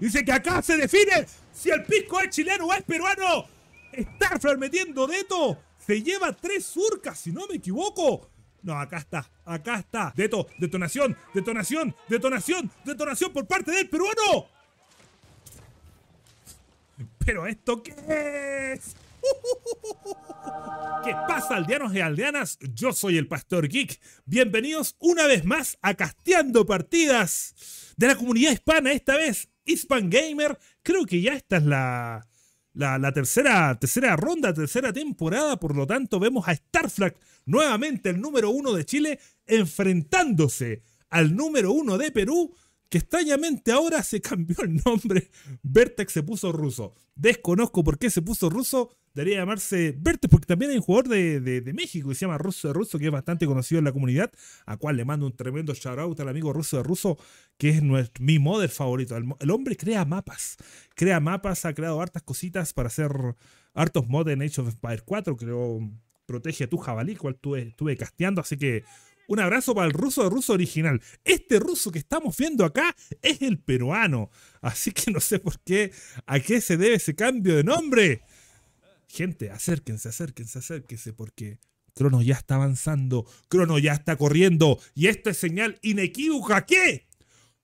Dice que acá se define si el pisco es chileno o es peruano. ¡Está metiendo Deto. Se lleva tres surcas, si no me equivoco. No, acá está, acá está. Deto, detonación, detonación, detonación, detonación por parte del peruano. ¿Pero esto qué es? ¿Qué pasa, aldeanos y aldeanas? Yo soy el Pastor Geek. Bienvenidos una vez más a Casteando Partidas de la comunidad hispana, esta vez Hispan Gamer. Creo que ya esta es la, la, tercera, tercera ronda, tercera temporada. Por lo tanto, vemos a Starflag nuevamente, el número uno de Chile, enfrentándose al número uno de Perú que extrañamente ahora se cambió el nombre. Vertex se puso ruso. Desconozco por qué se puso ruso. Debería llamarse Vertex, porque también hay un jugador de, México que se llama Russo de Russo, que es bastante conocido en la comunidad, a cual le mando un tremendo shoutout al amigo Ruso de Russo, que es mi modder favorito. El, hombre crea mapas, crea mapas, ha creado hartas cositas para hacer hartos mods en Age of Empires 4, creo. Protege a tu jabalí, cual tuve estuve casteando, así que un abrazo para el ruso de ruso original. Este ruso que estamos viendo acá es el peruano. Así que no sé por qué, a qué se debe ese cambio de nombre. Gente, acérquense, acérquense, acérquense, porque Crono ya está avanzando, Crono ya está corriendo, y esta es señal inequívoca que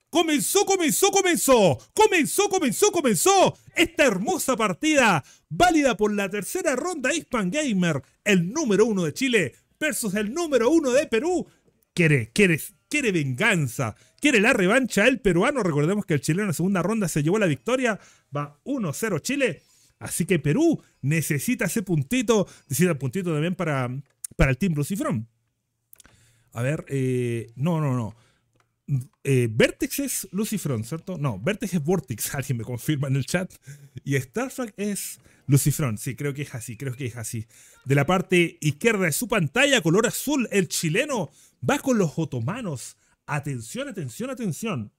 comenzó, comenzó, comenzó, comenzó, comenzó, comenzó esta hermosa partida, válida por la tercera ronda Hispan Gamer, el número uno de Chile versus el número uno de Perú, quiere, quiere, quiere venganza, quiere la revancha el peruano. Recordemos que el chileno en segunda ronda se llevó la victoria, va 1-0 Chile. Así que Perú necesita ese puntito, necesita el puntito también para, para el Team Lucifrón. A ver, eh, no, no, no. Eh, Vertex es Lucifrón, ¿cierto? No, Vertex es Vortex, alguien me confirma en el chat. Y Starfrag es Lucifrón, sí, creo que es así, creo que es así. De la parte izquierda de su pantalla, color azul, el chileno va con los otomanos. Atención, atención, atención.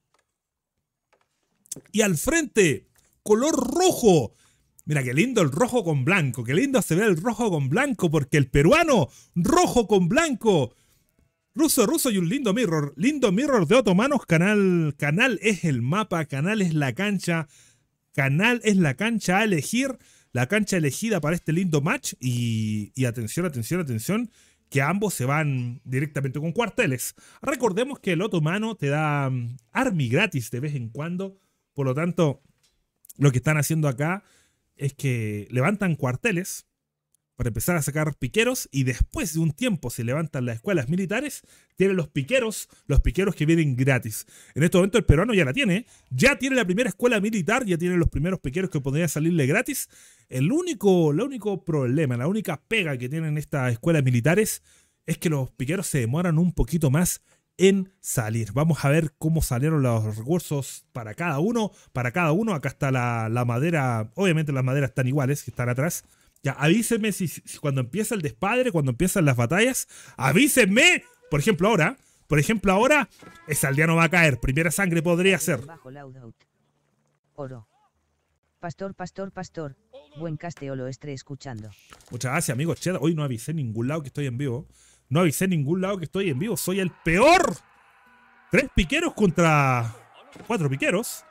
Y al frente, color rojo. Mira qué lindo el rojo con blanco, qué lindo se ve el rojo con blanco, porque el peruano, rojo con blanco. Ruso, ruso y un lindo mirror. Lindo mirror de otomanos, canal. Canal es el mapa, canal es la cancha. Canal es la cancha a elegir. La cancha elegida para este lindo match. Y, y atención, atención, atención que ambos se van directamente con cuarteles. Recordemos que el otomano te da mm, army gratis de vez en cuando, por lo tanto, lo que están haciendo acá es que levantan cuarteles para empezar a sacar piqueros y después de un tiempo se levantan las escuelas militares, tienen los piqueros, los piqueros que vienen gratis. En este momento el peruano ya la tiene, ya tiene la primera escuela militar, ya tiene los primeros piqueros que podrían salirle gratis el único, único problema, la única pega que tienen estas escuelas militares es que los piqueros se demoran un poquito más en salir. Vamos a ver cómo salieron los recursos para cada uno. Para cada uno, acá está la, madera. Obviamente las maderas están iguales, que están atrás. Ya, avísenme si, cuando empieza el despadre, cuando empiezan las batallas, avísenme. Por ejemplo, ahora, por ejemplo, ahora, ese aldeano va a caer. Primera sangre podría ser. Oro. Pastor, pastor, pastor. Buen casteo lo estré escuchando. Muchas gracias, amigos. Hoy no avisé en ningún lado que estoy en vivo. No avisé en ningún lado que estoy en vivo. Soy el peor. Tres piqueros contra cuatro piqueros.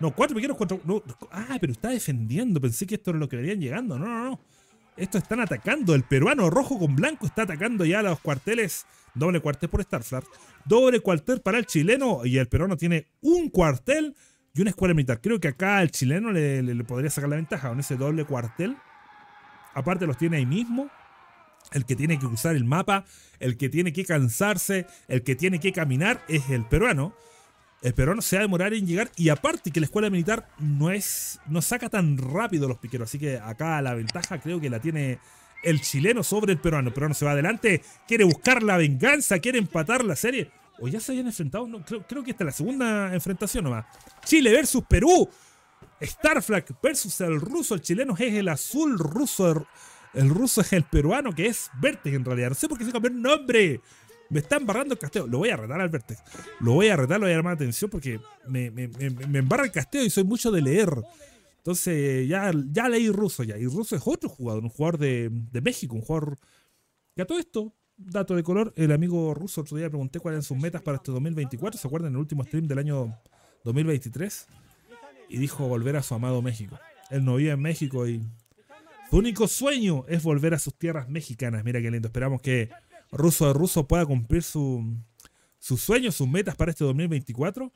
No, cuatro piqueros contra... Ah, pero está defendiendo. Pensé que esto era lo que venían llegando. No, no, no. Esto están atacando. El peruano rojo con blanco está atacando ya los cuarteles. Doble cuartel por Starflap. Doble cuartel para el chileno. Y el peruano tiene un cuartel y una escuela militar. Creo que acá el chileno le, podría sacar la ventaja con ese doble cuartel. Aparte los tiene ahí mismo. El que tiene que cruzar el mapa, el que tiene que cansarse, el que tiene que caminar es el peruano. El peruano se va a demorar en llegar y aparte que la escuela militar no es no saca tan rápido los piqueros, así que acá la ventaja creo que la tiene el chileno sobre el peruano. El peruano se va adelante, quiere buscar la venganza, quiere empatar la serie. O ya se habían enfrentado. creo, que esta es la segunda enfrentación nomás. Chile versus Perú. Starflag versus el ruso. El chileno es el azul ruso. El, ruso es el peruano, que es Vertex en realidad. No sé por qué se cambió el nombre. Me está embarrando el casteo. Lo voy a retar al Vertex. Lo voy a retar, lo voy a llamar atención porque me, me, embarra el casteo y soy mucho de leer. Entonces, ya, ya leí ruso ya. Y ruso es otro jugador, un jugador de, de México, un jugador. que a todo esto, dato de color, el amigo ruso otro día pregunté cuáles eran sus metas para este 2024, ¿se acuerdan? En el último stream del año 2023. Y dijo volver a su amado México. Él no vive en México y su único sueño es volver a sus tierras mexicanas. Mira qué lindo. Esperamos que Ruso de Ruso pueda cumplir su, sus sueños, sus metas para este 2024.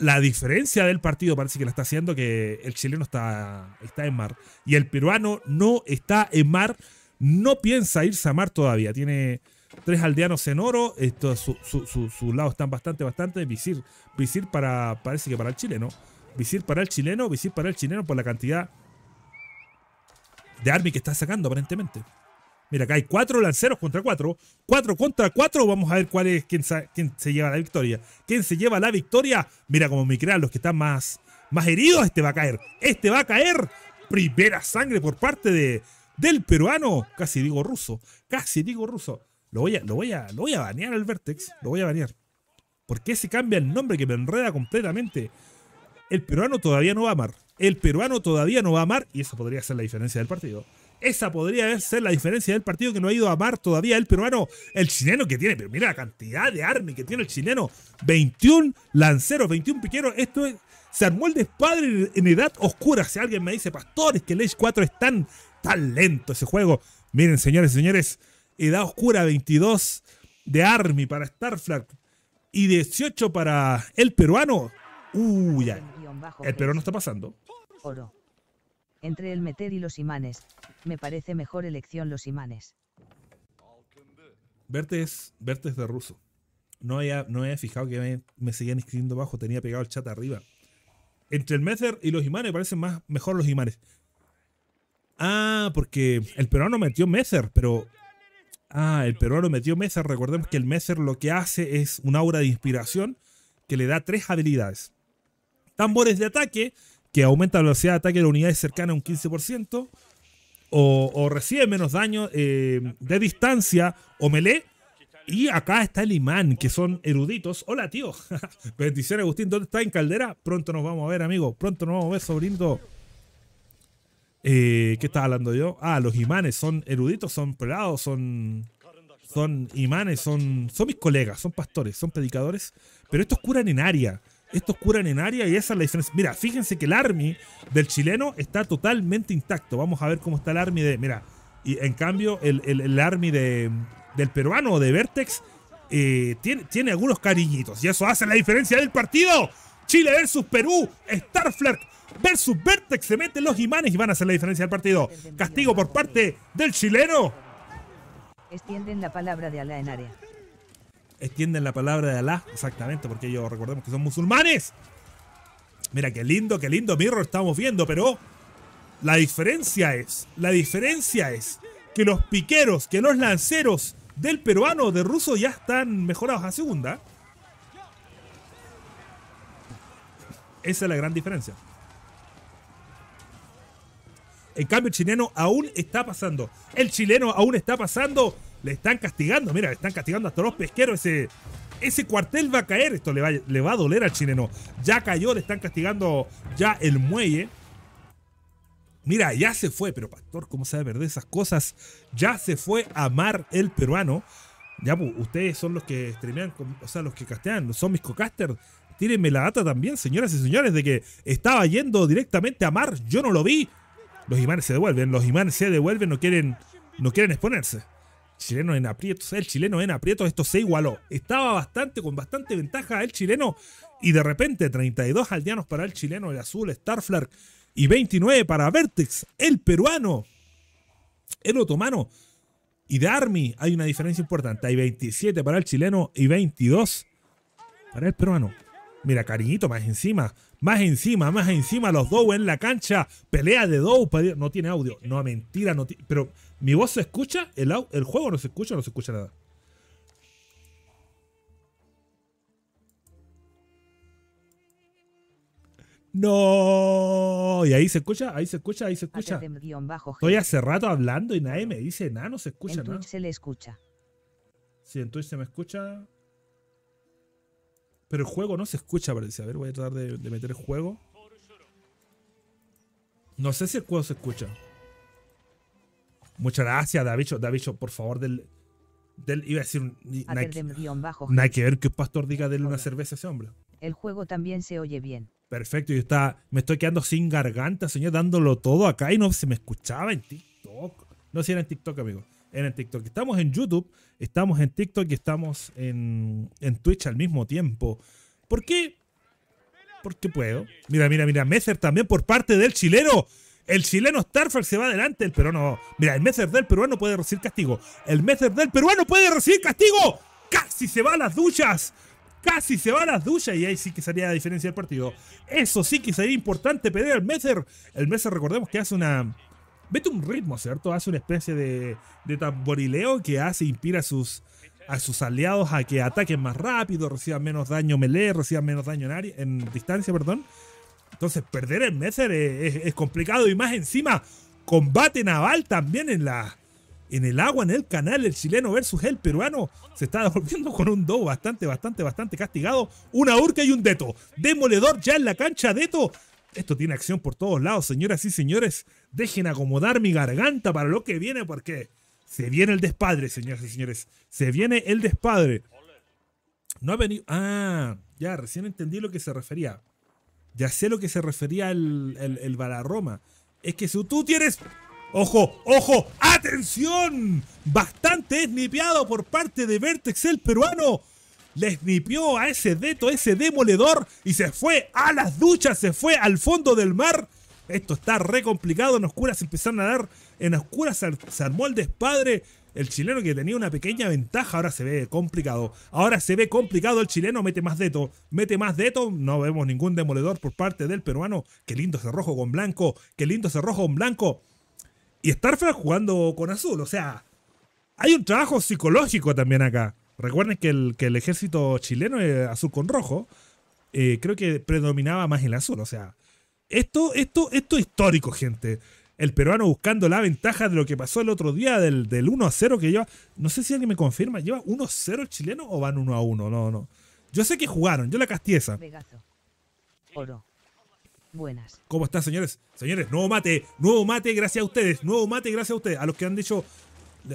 La diferencia del partido parece que la está haciendo que el chileno está, está en mar y el peruano no está en mar no piensa irse a mar todavía. Tiene tres aldeanos en oro. sus lados están bastante, bastante. Visir, visir para, parece que para el chileno. Visir para el chileno, visir para el chileno por la cantidad de army que está sacando aparentemente. Mira, acá hay cuatro lanceros contra cuatro. Cuatro contra cuatro. Vamos a ver cuál es quién, quién se lleva la victoria. ¿Quién se lleva la victoria? Mira como me crean los que están más, más heridos. Este va a caer. Este va a caer. Primera sangre por parte de, del peruano. Casi digo ruso, casi digo ruso. Lo voy a, lo voy a, lo voy a banear al Vertex, lo voy a banear. Porque se cambia el nombre que me enreda completamente? El peruano todavía no va a amar. El peruano todavía no va a amar y esa podría ser la diferencia del partido. Esa podría ser la diferencia del partido que no ha ido a amar todavía el peruano. El chileno que tiene, pero mira la cantidad de army que tiene el chileno. 21 lanceros, 21 piqueros. Esto es, se armó el despadre en edad oscura. Si alguien me dice, pastores, que el Age 4 están tan lento ese juego. Miren, señores y señores, Edad Oscura 22 de Army para Starflag y 18 para el peruano. Uy, ya. El peruano está pasando. Oro. Entre el meter y los imanes, me parece mejor elección los imanes. Verte es, de ruso. No había, no fijado que me, seguían escribiendo abajo, tenía pegado el chat arriba. Entre el meter y los imanes me parecen más mejor los imanes. Ah, porque el peruano metió Messer, pero. Ah, el peruano metió Messer. Recordemos que el Messer lo que hace es un aura de inspiración que le da tres habilidades: tambores de ataque, que aumenta la velocidad de ataque de la unidad cercana un 15%, o, recibe menos daño eh, de distancia o melee. Y acá está el imán, que son eruditos. Hola, tío. Bendiciones, Agustín. ¿Dónde está en Caldera? Pronto nos vamos a ver, amigo. Pronto nos vamos a ver, sobrino. Eh, ¿Qué estaba hablando yo? Ah, los imanes son eruditos, son pelados, son, son imanes, son, son mis colegas, son pastores, son predicadores, pero estos curan en área. Estos curan en área y esa es la diferencia. Mira, fíjense que el army del chileno está totalmente intacto. Vamos a ver cómo está el army de. Mira, y en cambio, el, army de, del peruano de Vertex eh, tiene, tiene algunos cariñitos y eso hace la diferencia del partido. Chile versus Perú, Starfleck versus Vertex. Se meten los imanes y van a hacer la diferencia del partido. Castigo por parte del chileno. Extienden la palabra de Alá en área. Extienden la palabra de Alá, exactamente, porque ellos recordemos que son musulmanes. Mira, qué lindo, qué lindo Mirror estamos viendo, pero la diferencia es, la diferencia es que los piqueros, que los lanceros del peruano de ruso ya están mejorados a segunda. Esa es la gran diferencia. En cambio, el chileno aún está pasando. El chileno aún está pasando. Le están castigando. Mira, le están castigando a todos los pesqueros. Ese, ese cuartel va a caer. Esto le va, le va a doler al chileno. Ya cayó, le están castigando ya el muelle. Mira, ya se fue, pero Pastor, ¿cómo sabe perder esas cosas? Ya se fue a mar el peruano. Ya, pues, ustedes son los que streamean, o sea, los que castean, son mis cocasters. Tírenme la data también, señoras y señores, de que estaba yendo directamente a mar. Yo no lo vi. Los imanes se devuelven, los imanes se devuelven, no quieren, no quieren exponerse. Chileno en aprietos, el chileno en aprieto. esto se igualó. Estaba bastante, con bastante ventaja el chileno y de repente 32 aldeanos para el chileno, el azul, Starflark y 29 para Vertex, el peruano, el otomano y de Army. Hay una diferencia importante, hay 27 para el chileno y 22 para el peruano. Mira, cariñito más encima más encima, más encima los dos en la cancha, pelea de dos. no tiene audio, no mentira, no pero mi voz se escucha, el, juego no se escucha, no se escucha nada. No, y ahí se escucha, ahí se escucha, ahí se escucha. Estoy hace rato hablando y nadie me dice nada, no se escucha nada. se le escucha. Sí, en se me escucha. Pero el juego no se escucha, parece. A ver, voy a tratar de, meter el juego. No sé si el juego se escucha. Muchas gracias, Davicho. Davicho, por favor, del, Iba a decir. Nada que ver que un pastor diga denle una cerveza a ese hombre. El juego también se oye bien. Perfecto, y está, me estoy quedando sin garganta, señor, dándolo todo acá y no se me escuchaba en TikTok. No sé si era en TikTok, amigo en el TikTok. Estamos en YouTube, estamos en TikTok y estamos en, Twitch al mismo tiempo. ¿Por qué? Porque puedo. Mira, mira, mira, Messer también por parte del chileno. El chileno Starfer se va adelante, el peruano. Mira, el Messer del peruano puede recibir castigo. El Messer del peruano puede recibir castigo. Casi se va a las duchas. Casi se va a las duchas y ahí sí que sería la diferencia del partido. Eso sí que sería importante pedir al Messer. El Messer, recordemos que hace una, Vete un ritmo, ¿cierto? Hace una especie de, de tamborileo que hace, inspira a sus, a sus aliados a que ataquen más rápido, reciban menos daño melee, reciban menos daño en, distancia, perdón. Entonces, perder el Messer es, complicado y más encima, combate naval también en la en el agua, en el canal, el chileno versus el peruano se está devolviendo con un do bastante, bastante, bastante castigado. Una urca y un deto. Demoledor ya en la cancha, deto. Esto tiene acción por todos lados, señoras y señores. Dejen acomodar mi garganta para lo que viene, porque se viene el despadre, señores y señores. Se viene el despadre. No ha venido. Ah, ya, recién entendí lo que se refería. Ya sé lo que se refería el, el, Balarroma. Es que si tú tienes. ¡Ojo! ¡Ojo! ¡Atención! Bastante snipeado por parte de Vertex el peruano. Le snipeó a ese deto, ese demoledor. Y se fue a las duchas, se fue al fondo del mar. Esto está re complicado. En oscuras empezaron a dar. En oscuras se armó el despadre. El chileno que tenía una pequeña ventaja ahora se ve complicado. Ahora se ve complicado el chileno, mete más deto. Mete más deto. No vemos ningún demoledor por parte del peruano. Qué lindo ese rojo con blanco. Qué lindo ese rojo con blanco. Y Starfleet jugando con azul. O sea, hay un trabajo psicológico también acá. Recuerden que el, que el ejército chileno es azul con rojo. Eh, creo que predominaba más el azul. O sea, esto, esto, esto es histórico, gente. El peruano buscando la ventaja de lo que pasó el otro día del, 1 a 0 que lleva. No sé si alguien me confirma, ¿lleva 1 a 0 chileno o van 1 a 1? No, no. Yo sé que jugaron, yo la castieza Buenas. ¿Cómo están, señores? Señores, nuevo mate, nuevo mate, gracias a ustedes, nuevo mate, gracias a ustedes. A los que han dicho,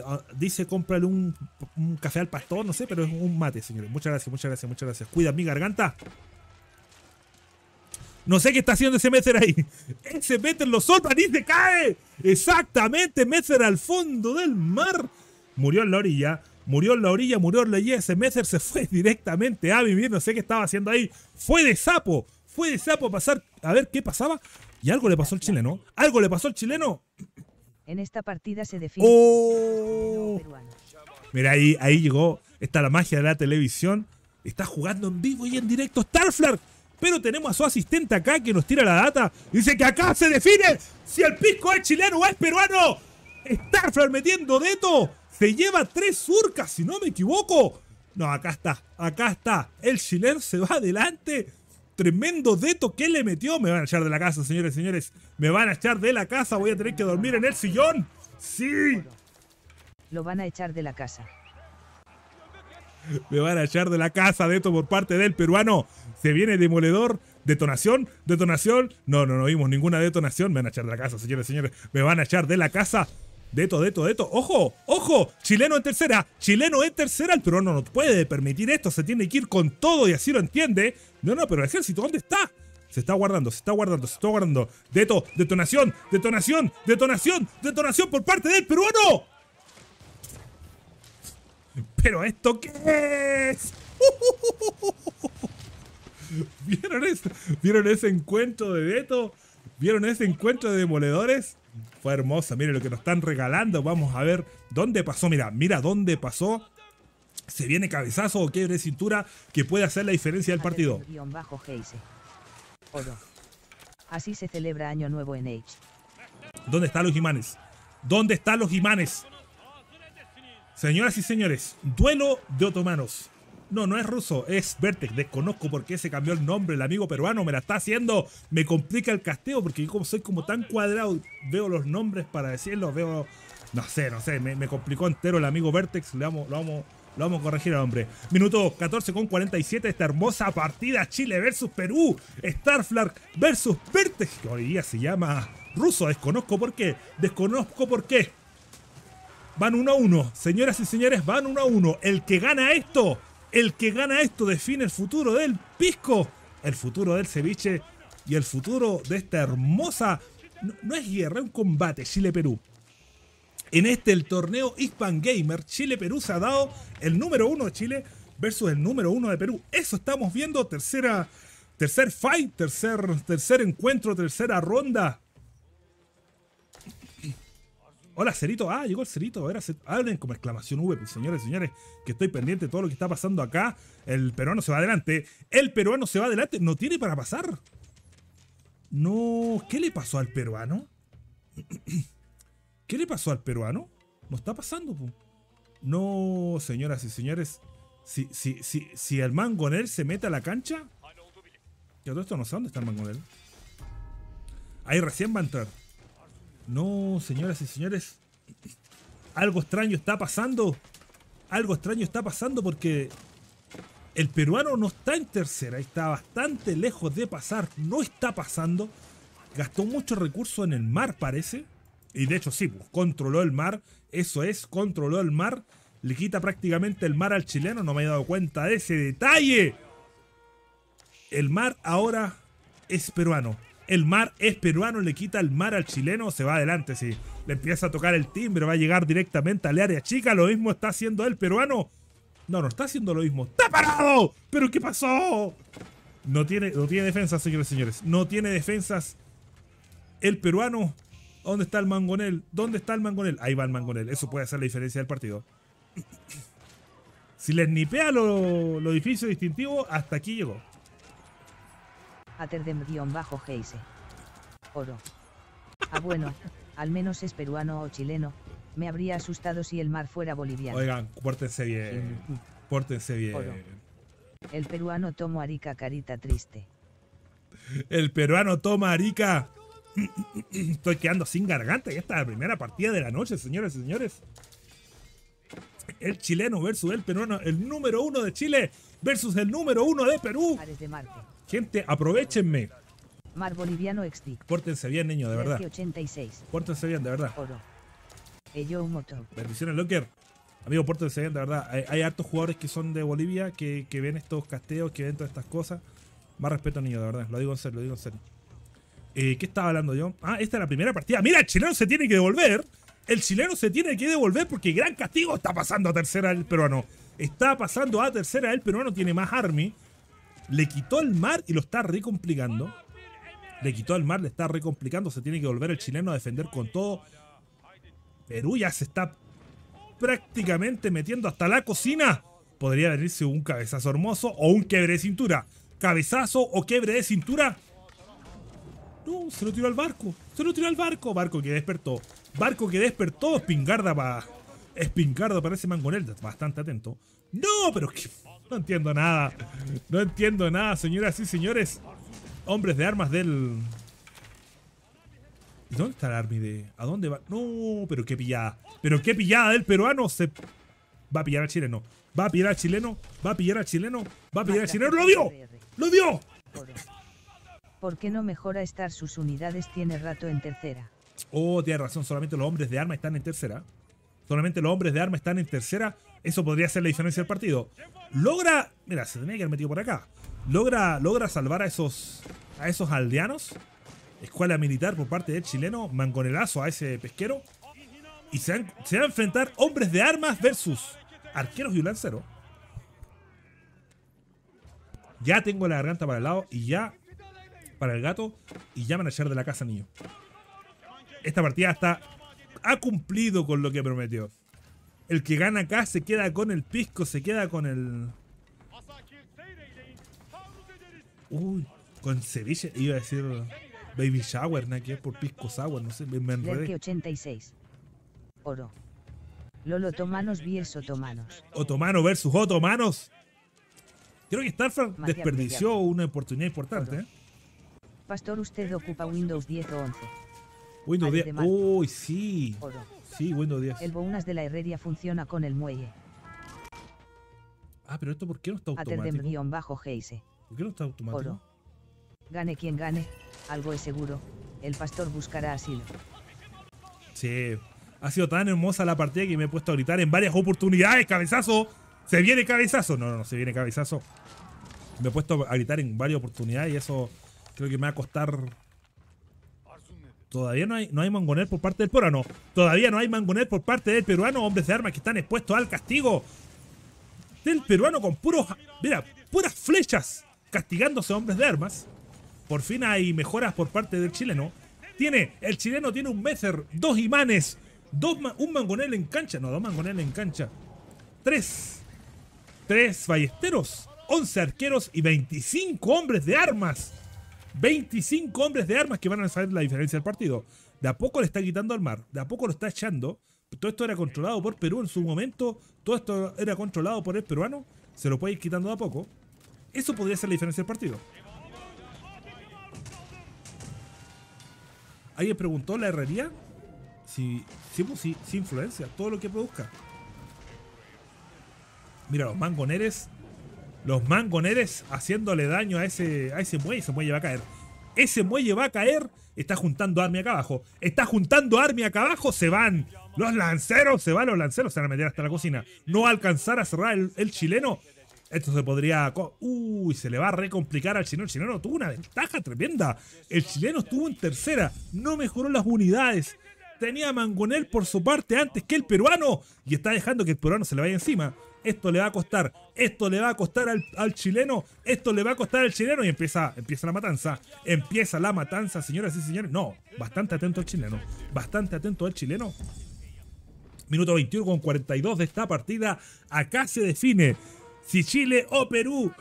ah, dice cómprale un, un café al pastor, no sé, pero es un mate, señores. Muchas gracias, muchas gracias, muchas gracias. Cuida mi garganta. No sé qué está haciendo ese Messer ahí. Ese Messer lo solta y se cae. Exactamente, Messer al fondo del mar. Murió en la orilla, murió en la orilla, murió en la orilla. Ese Messer se fue directamente a vivir. No sé qué estaba haciendo ahí. Fue de sapo, fue de sapo a pasar. A ver qué pasaba. Y algo le pasó al chileno. Algo le pasó al chileno. En esta partida se define. ¡Oh! Mira, ahí, ahí llegó. Está la magia de la televisión. Está jugando en vivo y en directo. ¡Starflark! Pero tenemos a su asistente acá que nos tira la data. dice que acá se define si el pisco es chileno o es peruano. Está metiendo Deto. Se lleva tres surcas, si no me equivoco. No, acá está, acá está. El chileno se va adelante. Tremendo deto que le metió. Me van a echar de la casa, señores, señores. Me van a echar de la casa. Voy a tener que dormir en el sillón. Sí. Lo van a echar de la casa. Me van a echar de la casa de esto por parte del peruano. Se viene demoledor. Detonación, detonación. No, no, no vimos ninguna detonación. Me van a echar de la casa, señores, señores. Me van a echar de la casa. Deto, deto, deto. ¡Ojo! ¡Ojo! Chileno en tercera. Chileno en tercera. El peruano no puede permitir esto. Se tiene que ir con todo y así lo entiende. No, no, pero el ejército, ¿dónde está? Se está guardando, se está guardando, se está guardando. Deto, detonación, detonación, detonación, detonación por parte del peruano. ¿Pero esto qué es? ¿Vieron, ese encuentro de Beto? ¿Vieron ese encuentro de demoledores? Fue hermosa, miren lo que nos están regalando. Vamos a ver dónde pasó. Mira, mira dónde pasó. Se viene cabezazo o quiebre cintura que puede hacer la diferencia del partido. Así se celebra Año Nuevo en age ¿Dónde están los imanes? ¿Dónde están los imanes? Señoras y señores, duelo de otomanos. No, no es ruso, es Vertex. Desconozco por qué se cambió el nombre. El amigo peruano me la está haciendo. Me complica el casteo porque yo como soy como tan cuadrado, veo los nombres para decirlo. veo... No sé, no sé, me, complicó entero el amigo Vertex. Le vamos, lo vamos, lo vamos a corregir al hombre. Minuto 14 con 47 esta hermosa partida Chile versus Perú. Starflark versus Vertex, que hoy día se llama ruso. Desconozco por qué. Desconozco por qué. Van uno a uno, Señoras y señores, van uno a uno. El que gana esto, el que gana esto define el futuro del pisco, el futuro del ceviche y el futuro de esta hermosa... No, es guerra, es un combate Chile-Perú. En este, el torneo Hispan Gamer, Chile-Perú se ha dado el número uno de Chile versus el número uno de Perú. Eso estamos viendo, tercera, tercer fight, tercer, tercer encuentro, tercera ronda Hola, Cerito. Ah, llegó el Cerito. Era Hablen como exclamación V, pues, señores señores, que estoy pendiente de todo lo que está pasando acá. El peruano se va adelante. El peruano se va adelante. No tiene para pasar. No. ¿Qué le pasó al peruano? ¿Qué le pasó al peruano? No está pasando, pues. No, señoras y señores. Si, si, si, si el mangonel se mete a la cancha. Yo todo esto no sé dónde está el mangonel. Ahí recién va a entrar. No, señoras y señores. Algo extraño está pasando. Algo extraño está pasando porque el peruano no está en tercera. Está bastante lejos de pasar. No está pasando. Gastó muchos recursos en el mar, parece. Y de hecho, sí, pues, controló el mar. Eso es, controló el mar. Le quita prácticamente el mar al chileno. No me he dado cuenta de ese detalle. El mar ahora es peruano el mar es peruano, le quita el mar al chileno, se va adelante, sí. Le empieza a tocar el timbre, va a llegar directamente al área chica. Lo mismo está haciendo el peruano. No, no está haciendo lo mismo. ¡Está parado! ¿Pero qué pasó? No tiene, no tiene defensas, señores señores. No tiene defensas. El peruano. ¿Dónde está el mangonel? ¿Dónde está el mangonel? Ahí va el mangonel. Eso puede hacer la diferencia del partido. si le nipea lo, lo difícil distintivo, hasta aquí llegó bajo geise Oro. Ah, bueno, al menos es peruano o chileno, me habría asustado si el mar fuera boliviano. Oigan, pórtense bien. Pórtense bien. El peruano tomo arica carita triste. El peruano toma arica. Estoy quedando sin garganta y esta la primera partida de la noche, señores y señores. El chileno versus el peruano, el número uno de Chile versus el número uno de Perú. de Marte. Gente, aprovechenme. Mar Boliviano Pórtense bien, niño, de verdad. 86. Pórtense bien, de verdad. Oro. Bendiciones, Locker. Amigo, pórtense bien, de verdad. Hay, altos jugadores que son de Bolivia que, que ven estos casteos, que ven todas estas cosas. Más respeto, niño, de verdad. Lo digo en serio, lo digo en serio. Eh, ¿Qué estaba hablando yo? Ah, esta es la primera partida. Mira, el chileno se tiene que devolver. El chileno se tiene que devolver porque gran castigo está pasando a tercera el peruano. Está pasando a tercera el peruano, tiene más army le quitó el mar y lo está recomplicando. Le quitó el mar, le está recomplicando. Se tiene que volver el chileno a defender con todo. Perú ya se está prácticamente metiendo hasta la cocina. Podría venirse un cabezazo hermoso o un quebre de cintura. Cabezazo o quiebre de cintura. No, se lo tiró al barco. Se lo tiró al barco. Barco que despertó. Barco que despertó. Espingarda para. Espingarda parece Mangonel. Bastante atento. No, pero qué. No entiendo nada. No entiendo nada, señoras y señores. Hombres de armas del... dónde está el army de...? ¿A dónde va? No, pero qué pillada. Pero qué pillada del peruano. Se... Va a pillar al chileno. Va a pillar al chileno. Va a pillar al chileno. Va a pillar al chileno. ¡Lo dio! ¡Lo dio! ¿Por qué no mejora estar sus unidades tiene rato en tercera? Oh, tienes razón. Solamente los hombres de arma están en tercera. Solamente los hombres de arma están en tercera. Eso podría ser la diferencia del partido. Logra. Mira, se tenía que haber metido por acá. Logra, logra salvar a esos, a esos aldeanos. Escuela militar por parte del chileno. Mangonelazo a ese pesquero. Y se, se van a enfrentar hombres de armas versus arqueros y un lancero. Ya tengo la garganta para el lado y ya para el gato y ya van a de la casa, niño. Esta partida está ha cumplido con lo que prometió. El que gana acá se queda con el pisco, se queda con el... Uy, con ceviche. Iba a decir baby shower, ¿no? que por pisco sour, no sé, me, enredé. 86. Oro. lolo otomanos vs otomanos. Otomano versus otomanos. Creo que Starfrag desperdició una oportunidad importante. ¿eh? Pastor, usted ocupa Windows 10 o 11. Windows 10. Uy, sí. Sí, buenos días. El Bounas de la Herrería funciona con el muelle. Ah, pero esto ¿por qué no está automático? bajo ¿Por qué no está automático? Gane quien gane, algo es seguro. El pastor buscará asilo. Sí. Ha sido tan hermosa la partida que me he puesto a gritar en varias oportunidades. ¡Cabezazo! ¡Se viene cabezazo! No, no, no se viene cabezazo. Me he puesto a gritar en varias oportunidades y eso creo que me va a costar Todavía no hay, no hay mangonel por parte del peruano. Todavía no hay mangonel por parte del peruano. Hombres de armas que están expuestos al castigo. Del peruano con puros... Mira, puras flechas. Castigándose a hombres de armas. Por fin hay mejoras por parte del chileno. Tiene, el chileno tiene un Messer, dos imanes, dos, un mangonel en cancha. No, dos mangonel en cancha. Tres. Tres ballesteros, once arqueros y 25 hombres de armas. 25 hombres de armas que van a saber la diferencia del partido. De a poco le está quitando al mar, de a poco lo está echando. Todo esto era controlado por Perú en su momento, todo esto era controlado por el peruano, se lo puede ir quitando de a poco. Eso podría ser la diferencia del partido. Alguien preguntó la herrería si, sí, si, si influencia todo lo que produzca. Mira, los mangoneres los mangoneres haciéndole daño a ese, a ese muelle. Ese muelle va a caer. Ese muelle va a caer. Está juntando armi acá abajo. Está juntando armi acá abajo. Se van. Los lanceros. Se van los lanceros. Se van a meter hasta la cocina. No va a alcanzar a cerrar el, chileno. Esto se podría. Uy, se le va a recomplicar al chileno. El chileno tuvo una ventaja tremenda. El chileno estuvo en tercera. No mejoró las unidades. Tenía Mangonel por su parte antes que el peruano. Y está dejando que el peruano se le vaya encima esto le va a costar, esto le va a costar al, chileno, esto le va a costar al chileno. Y empieza, empieza la matanza, empieza la matanza, señoras y señores. No, bastante atento al chileno, bastante atento al chileno. Minuto 21 con 42 de esta partida. Acá se define si Chile o Perú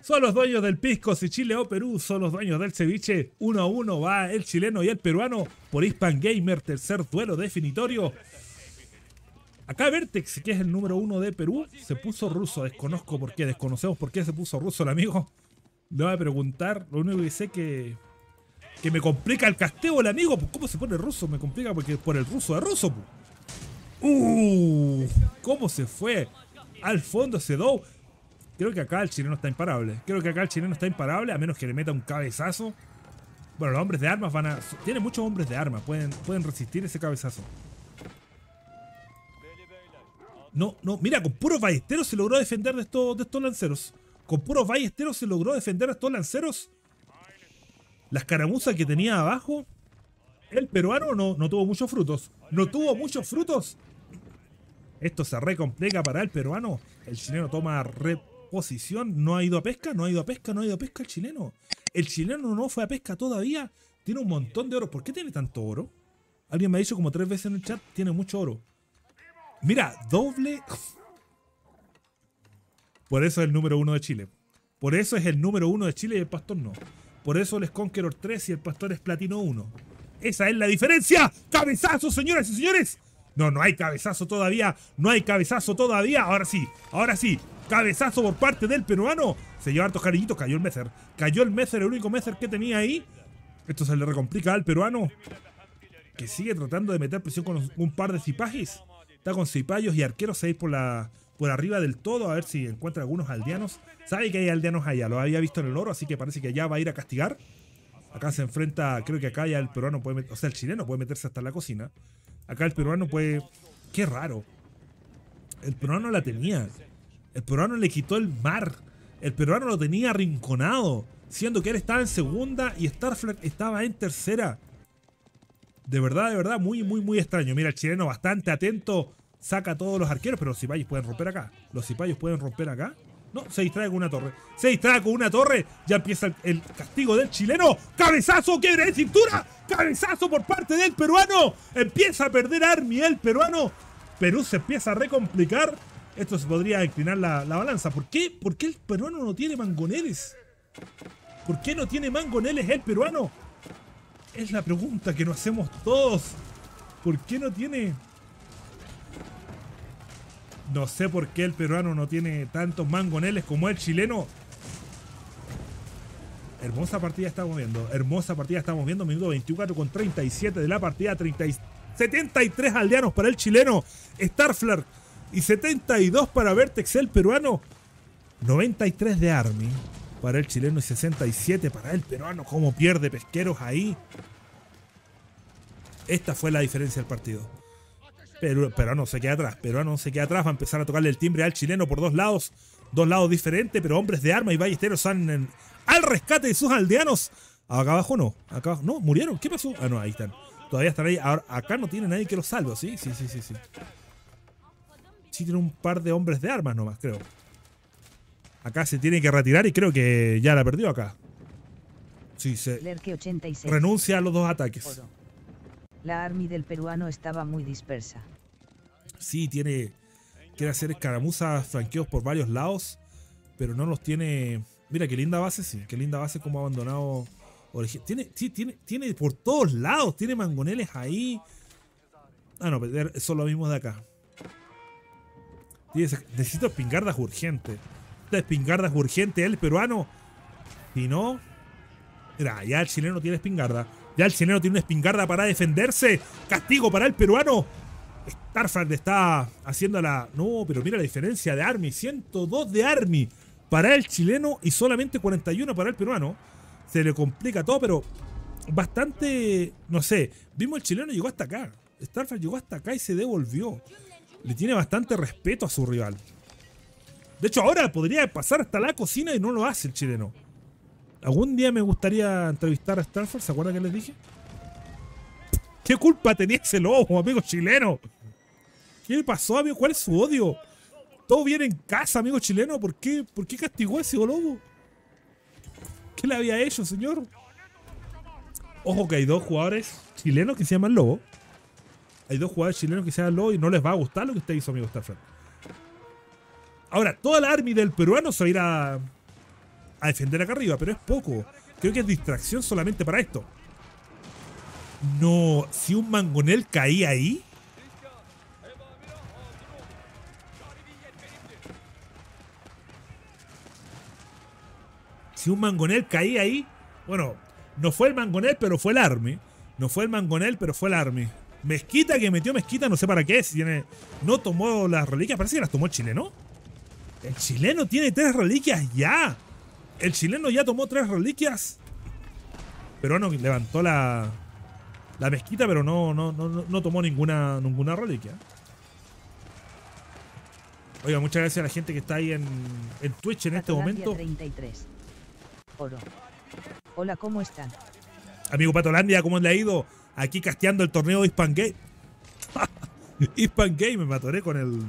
son los dueños del pisco. Si Chile o Perú son los dueños del ceviche. Uno a uno va el chileno y el peruano por Hispan Gamer. Tercer duelo definitorio. Acá Vertex, que es el número uno de Perú, se puso ruso. Desconozco por qué, desconocemos por qué se puso ruso el amigo. Le voy a preguntar, lo único que sé que que me complica el casteo el amigo. Pues, ¿Cómo se pone ruso? Me complica porque por el ruso de ruso. Pues. Uh, ¿Cómo se fue? Al fondo ese Dow. Creo que acá el chileno está imparable. Creo que acá el chileno está imparable a menos que le meta un cabezazo. Bueno, los hombres de armas van a... Tiene muchos hombres de armas. Pueden, pueden resistir ese cabezazo. No, no, mira, con puros ballesteros se logró defender de estos, de estos lanceros. Con puros ballesteros se logró defender de estos lanceros. Las caramuzas que tenía abajo. El peruano no, no tuvo muchos frutos. No tuvo muchos frutos. Esto se recomplica para el peruano. El chileno toma reposición. No ha ido a pesca, no ha ido a pesca, no ha ido a pesca el chileno. El chileno no fue a pesca todavía. Tiene un montón de oro. ¿Por qué tiene tanto oro? Alguien me ha dicho como tres veces en el chat, tiene mucho oro. Mira, doble. Por eso es el número uno de Chile. Por eso es el número uno de Chile y el pastor no. Por eso el es Conqueror 3 y el pastor es Platino 1. Esa es la diferencia. Cabezazo, señoras y señores. No, no hay cabezazo todavía. No hay cabezazo todavía. Ahora sí, ahora sí. Cabezazo por parte del peruano. Se lleva hartos cariñitos. Cayó el Messer. Cayó el Messer, el único Messer que tenía ahí. Esto se le recomplica al peruano. Que sigue tratando de meter presión con un par de cipajes. Está con cipayos y arqueros seis por la por arriba del todo a ver si encuentra algunos aldeanos. Sabe que hay aldeanos allá, lo había visto en el oro, así que parece que allá va a ir a castigar. Acá se enfrenta, creo que acá ya el peruano puede, o sea, el chileno puede meterse hasta la cocina. Acá el peruano puede, qué raro. El peruano la tenía. El peruano le quitó el mar. El peruano lo tenía arrinconado, siendo que él estaba en segunda y Starfleck estaba en tercera de verdad, de verdad, muy, muy, muy extraño. Mira, el chileno bastante atento, saca a todos los arqueros, pero los cipayos pueden romper acá. Los cipayos pueden romper acá. No, se distrae con una torre. Se distrae con una torre. Ya empieza el, castigo del chileno. Cabezazo, quiebre de cintura. Cabezazo por parte del peruano. Empieza a perder Army el peruano. Perú se empieza a recomplicar. Esto se podría inclinar la, balanza. ¿Por qué? ¿Por qué el peruano no tiene mangoneles? ¿Por qué no tiene mangoneles el peruano? Es la pregunta que nos hacemos todos. ¿Por qué no tiene? No sé por qué el peruano no tiene tantos mangoneles como el chileno. Hermosa partida estamos viendo. Hermosa partida estamos viendo. Minuto 24 con 37 de la partida. 73 aldeanos para el chileno. Starflar. Y 72 para Vertex el peruano. 93 de Army. Para el chileno y 67 para el peruano. ¿Cómo pierde Pesqueros ahí? Esta fue la diferencia del partido. Pero, peruano se queda atrás. Peruano se queda atrás. Va a empezar a tocarle el timbre al chileno por dos lados. Dos lados diferentes, pero hombres de armas y ballesteros salen al rescate de sus aldeanos. Acá abajo no. Acá abajo. No, murieron. ¿Qué pasó? Ah, no, ahí están. Todavía están ahí. acá no tiene nadie que los salve, ¿sí? Sí, sí, sí, sí. Sí tiene un par de hombres de armas nomás, creo. Acá se tiene que retirar y creo que ya la perdió acá. Sí, se renuncia a los dos ataques. La army del peruano estaba muy dispersa. Sí, tiene quiere hacer escaramuzas, franqueos por varios lados, pero no los tiene... Mira, qué linda base, sí. Qué linda base como abandonado... Tiene, sí, tiene, tiene por todos lados, tiene mangoneles ahí. Ah, no, son los mismos de acá. Necesito pingardas urgentes. Espingarda espingardas urgente el peruano. Si no... ya el chileno tiene espingarda. Ya el chileno tiene una espingarda para defenderse. Castigo para el peruano. Starfarth está haciendo la... No, pero mira la diferencia de Army. 102 de Army para el chileno y solamente 41 para el peruano. Se le complica todo, pero bastante... No sé, vimos el chileno llegó hasta acá. Starfarth llegó hasta acá y se devolvió. Le tiene bastante respeto a su rival. De hecho, ahora podría pasar hasta la cocina y no lo hace el chileno. Algún día me gustaría entrevistar a Stanford, ¿se acuerdan que les dije? ¿Qué culpa tenía ese lobo, amigo chileno? ¿Qué le pasó, amigo? ¿Cuál es su odio? Todo bien en casa, amigo chileno. ¿Por qué, ¿Por qué castigó a ese lobo? ¿Qué le había hecho, señor? Ojo que hay dos jugadores chilenos que se llaman Lobo. Hay dos jugadores chilenos que se llaman Lobo y no les va a gustar lo que usted hizo, amigo Starford. Ahora, toda la army del peruano se va a ir a, defender acá arriba, pero es poco. Creo que es distracción solamente para esto. No, si un mangonel caía ahí. Si un mangonel caía ahí. Bueno, no fue el mangonel, pero fue el army. No fue el mangonel, pero fue el army. Mezquita que metió mezquita, no sé para qué. Si tiene, no tomó las reliquias, parece que las tomó Chile, chileno. El chileno tiene tres reliquias ya. El chileno ya tomó tres reliquias. Pero bueno, levantó la, la mezquita, pero no, no, no, tomó ninguna, ninguna reliquia. Oiga, muchas gracias a la gente que está ahí en, en Twitch en este momento. Hola, ¿cómo están? Amigo Patolandia, ¿cómo le ha ido? Aquí casteando el torneo de Hispan Game. Hispan Game, me mataré con el,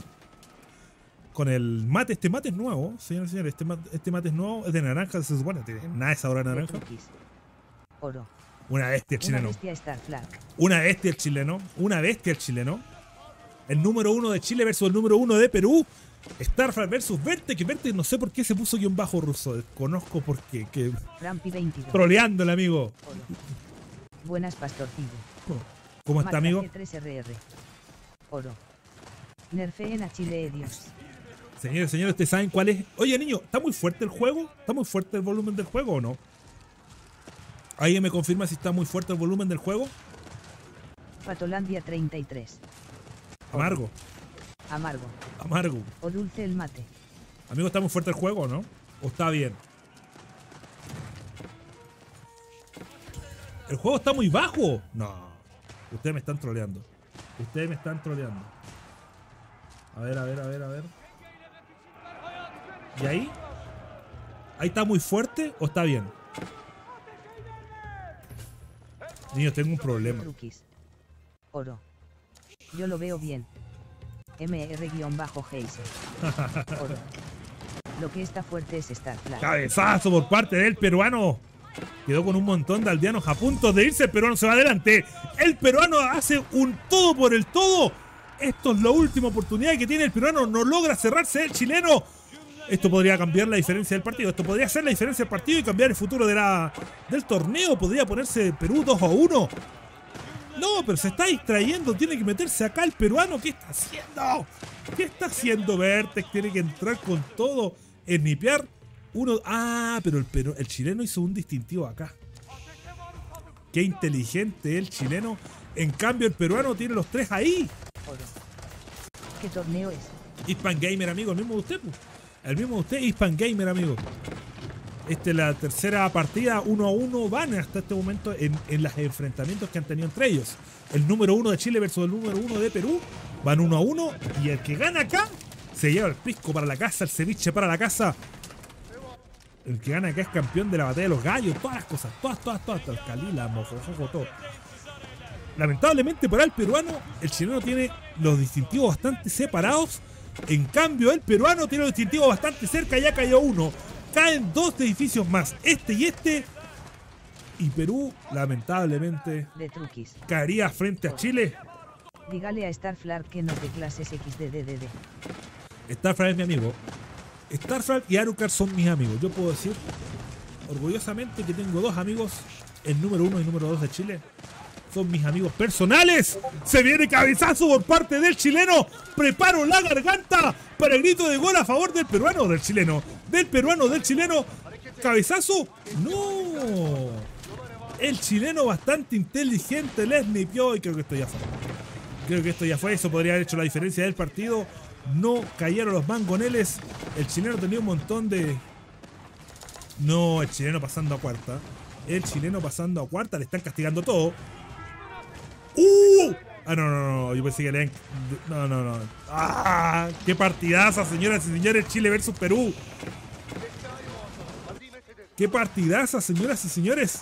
con el mate. Este mate es nuevo, señor, y este, este mate, es nuevo, es de naranja, se supone. Tiene nada esa hora naranja. Oro. Una bestia el chileno. Una bestia, el chileno. Una bestia el chileno. El número uno de Chile versus el número uno de Perú. Starflag versus Verte, que Verte no sé por qué se puso guión bajo ruso. Desconozco por qué. Que... Troleando amigo. Buenas, pastorcillo. ¿Cómo está, amigo? 3RR. Oro. Nerfeen a Chile, eh, Dios. Señores, señores, ¿ustedes saben cuál es? Oye, niño, ¿está muy fuerte el juego? ¿Está muy fuerte el volumen del juego o no? ¿Alguien me confirma si está muy fuerte el volumen del juego? Patolandia 33. Amargo. Amargo. Amargo. O dulce el mate. Amigo, ¿está muy fuerte el juego o no? ¿O está bien? El juego está muy bajo. No. Ustedes me están troleando. Ustedes me están troleando. A ver, a ver, a ver, a ver. ¿Y ahí? ¿Ahí está muy fuerte o está bien? Niños, tengo un problema. Oro. Yo lo veo bien. mr Oro. Lo que está fuerte es estar Cabezazo por parte del peruano. Quedó con un montón de aldeanos a punto de irse. El peruano se va adelante. El peruano hace un todo por el todo. Esto es la última oportunidad que tiene el peruano. No logra cerrarse el chileno. Esto podría cambiar la diferencia del partido. Esto podría ser la diferencia del partido y cambiar el futuro del torneo. Podría ponerse Perú 2 a 1. No, pero se está distrayendo. Tiene que meterse acá el peruano. ¿Qué está haciendo? ¿Qué está haciendo Vertex? Tiene que entrar con todo. Esnipear. Uno. Ah, pero el, pero el chileno hizo un distintivo acá. Qué inteligente el chileno. En cambio, el peruano tiene los tres ahí. ¿Qué torneo es? Hispan Gamer, amigo, el mismo de usted, pues. El mismo usted, Hispan Gamer, amigo. es este, la tercera partida, uno a uno, van hasta este momento en, los enfrentamientos que han tenido entre ellos. El número uno de Chile versus el número uno de Perú. Van uno a uno. Y el que gana acá se lleva el pisco para la casa, el ceviche para la casa. El que gana acá es campeón de la batalla de los gallos, todas las cosas, todas, todas, todas, hasta el Lamentablemente para el peruano, el chileno tiene los distintivos bastante separados en cambio, el peruano tiene un distintivo bastante cerca, ya cayó uno. Caen dos edificios más, este y este. Y Perú, lamentablemente, caería frente a Chile. Dígale a Starflar que no te clases XDDD. Starflar es mi amigo. Starflar y Arucar son mis amigos. Yo puedo decir orgullosamente que tengo dos amigos, el número uno y el número dos de Chile, son mis amigos personales. Se viene cabezazo por parte del chileno. Preparo la garganta para el grito de gol a favor del peruano, del chileno, del peruano, del chileno. Cabezazo, no. El chileno bastante inteligente les nipió y creo que esto ya fue. Creo que esto ya fue, eso podría haber hecho la diferencia del partido. No cayeron los mangoneles. El chileno tenía un montón de... No, el chileno pasando a cuarta. El chileno pasando a cuarta, le están castigando todo. ¡Uh! Ah, no, no, no. Yo pensé que No, no, no. ¡Ah! ¡Qué partidaza, señoras y señores! Chile versus Perú. ¡Qué partidaza, señoras y señores!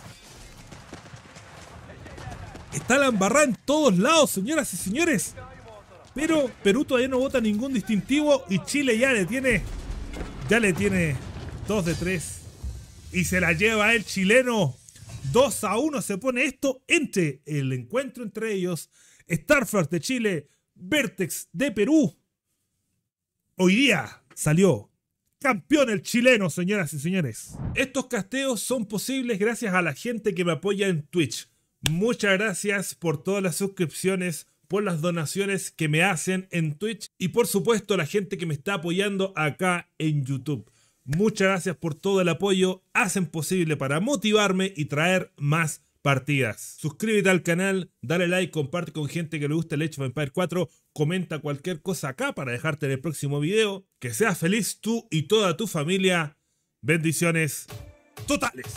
Está la embarrada en todos lados, señoras y señores. Pero Perú todavía no vota ningún distintivo y Chile ya le tiene. Ya le tiene 2 de 3. Y se la lleva el chileno. 2 a 1 se pone esto entre el encuentro entre ellos, Starfire de Chile, Vertex de Perú. Hoy día salió campeón el chileno, señoras y señores. Estos casteos son posibles gracias a la gente que me apoya en Twitch. Muchas gracias por todas las suscripciones, por las donaciones que me hacen en Twitch y por supuesto la gente que me está apoyando acá en YouTube. Muchas gracias por todo el apoyo. Hacen posible para motivarme y traer más partidas. Suscríbete al canal, dale like, comparte con gente que le gusta el hecho Vampire 4, comenta cualquier cosa acá para dejarte en el próximo video. Que seas feliz tú y toda tu familia. Bendiciones totales.